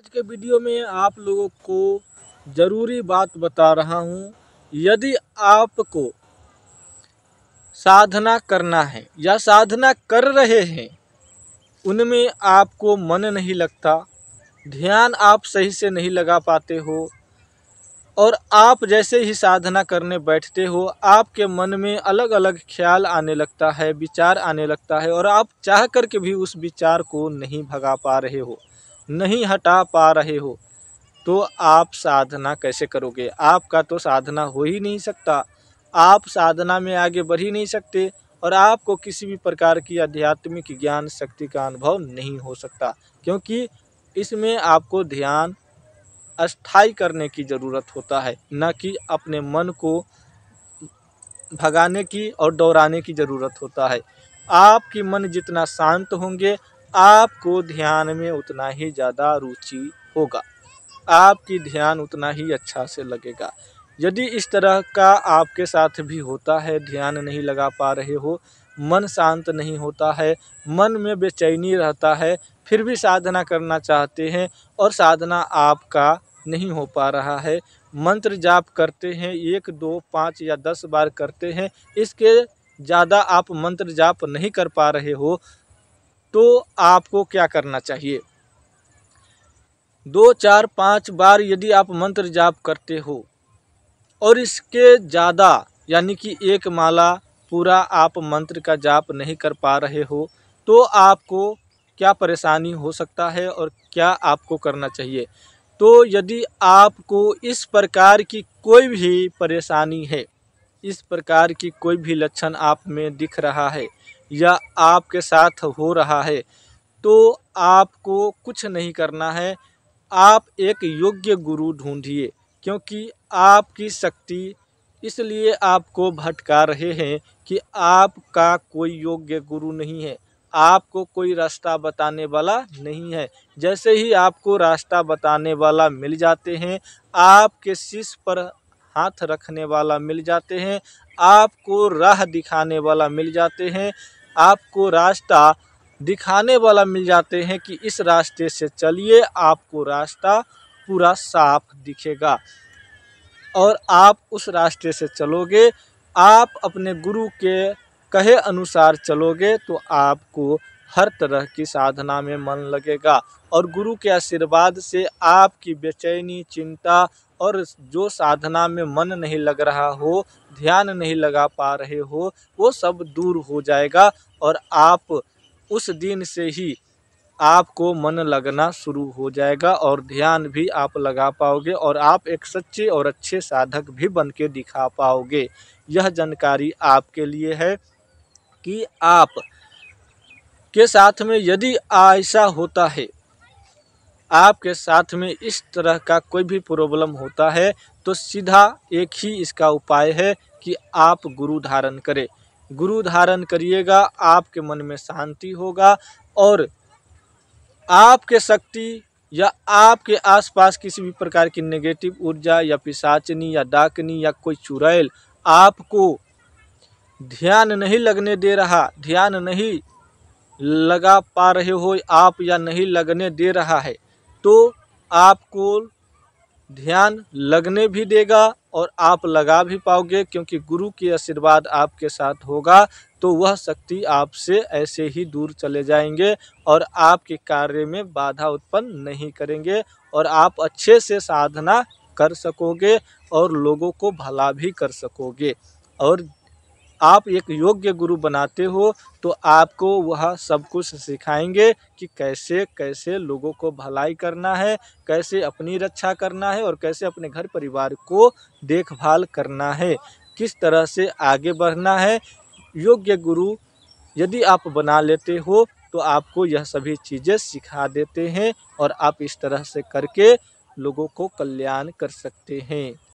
आज के वीडियो में आप लोगों को ज़रूरी बात बता रहा हूँ यदि आपको साधना करना है या साधना कर रहे हैं उनमें आपको मन नहीं लगता ध्यान आप सही से नहीं लगा पाते हो और आप जैसे ही साधना करने बैठते हो आपके मन में अलग अलग ख्याल आने लगता है विचार आने लगता है और आप चाह कर के भी उस विचार को नहीं भगा पा रहे हो नहीं हटा पा रहे हो तो आप साधना कैसे करोगे आपका तो साधना हो ही नहीं सकता आप साधना में आगे बढ़ ही नहीं सकते और आपको किसी भी प्रकार की आध्यात्मिक ज्ञान शक्ति का अनुभव नहीं हो सकता क्योंकि इसमें आपको ध्यान अस्थाई करने की ज़रूरत होता है न कि अपने मन को भगाने की और दौड़ाने की ज़रूरत होता है आपकी मन जितना शांत होंगे आपको ध्यान में उतना ही ज़्यादा रुचि होगा आपकी ध्यान उतना ही अच्छा से लगेगा यदि इस तरह का आपके साथ भी होता है ध्यान नहीं लगा पा रहे हो मन शांत नहीं होता है मन में बेचैनी रहता है फिर भी साधना करना चाहते हैं और साधना आपका नहीं हो पा रहा है मंत्र जाप करते हैं एक दो पाँच या दस बार करते हैं इसके ज़्यादा आप मंत्र जाप नहीं कर पा रहे हो तो आपको क्या करना चाहिए दो चार पाँच बार यदि आप मंत्र जाप करते हो और इसके ज़्यादा यानी कि एक माला पूरा आप मंत्र का जाप नहीं कर पा रहे हो तो आपको क्या परेशानी हो सकता है और क्या आपको करना चाहिए तो यदि आपको इस प्रकार की कोई भी परेशानी है इस प्रकार की कोई भी लक्षण आप में दिख रहा है या आपके साथ हो रहा है तो आपको कुछ नहीं करना है आप एक योग्य गुरु ढूंढिए क्योंकि आपकी शक्ति इसलिए आपको भटका रहे हैं कि आपका कोई योग्य गुरु नहीं है आपको कोई रास्ता बताने वाला नहीं है जैसे ही आपको रास्ता बताने वाला मिल जाते हैं आपके शीश पर हाथ रखने वाला मिल जाते हैं आपको राह दिखाने वाला मिल जाते हैं आपको रास्ता दिखाने वाला मिल जाते हैं कि इस रास्ते से चलिए आपको रास्ता पूरा साफ दिखेगा और आप उस रास्ते से चलोगे आप अपने गुरु के कहे अनुसार चलोगे तो आपको हर तरह की साधना में मन लगेगा और गुरु के आशीर्वाद से आपकी बेचैनी चिंता और जो साधना में मन नहीं लग रहा हो ध्यान नहीं लगा पा रहे हो वो सब दूर हो जाएगा और आप उस दिन से ही आपको मन लगना शुरू हो जाएगा और ध्यान भी आप लगा पाओगे और आप एक सच्चे और अच्छे साधक भी बन के दिखा पाओगे यह जानकारी आपके लिए है कि आप के साथ में यदि ऐसा होता है आपके साथ में इस तरह का कोई भी प्रॉब्लम होता है तो सीधा एक ही इसका उपाय है कि आप गुरु धारण करें गुरु धारण करिएगा आपके मन में शांति होगा और आपके शक्ति या आपके आसपास किसी भी प्रकार की नेगेटिव ऊर्जा या पिशाचनी या डाकनी या कोई चुड़ैल आपको ध्यान नहीं लगने दे रहा ध्यान नहीं लगा पा रहे हो आप या नहीं लगने दे रहा है तो आपको ध्यान लगने भी देगा और आप लगा भी पाओगे क्योंकि गुरु के आशीर्वाद आपके साथ होगा तो वह शक्ति आपसे ऐसे ही दूर चले जाएंगे और आपके कार्य में बाधा उत्पन्न नहीं करेंगे और आप अच्छे से साधना कर सकोगे और लोगों को भला भी कर सकोगे और आप एक योग्य गुरु बनाते हो तो आपको वह सब कुछ सिखाएंगे कि कैसे कैसे लोगों को भलाई करना है कैसे अपनी रक्षा करना है और कैसे अपने घर परिवार को देखभाल करना है किस तरह से आगे बढ़ना है योग्य गुरु यदि आप बना लेते हो तो आपको यह सभी चीज़ें सिखा देते हैं और आप इस तरह से करके लोगों को कल्याण कर सकते हैं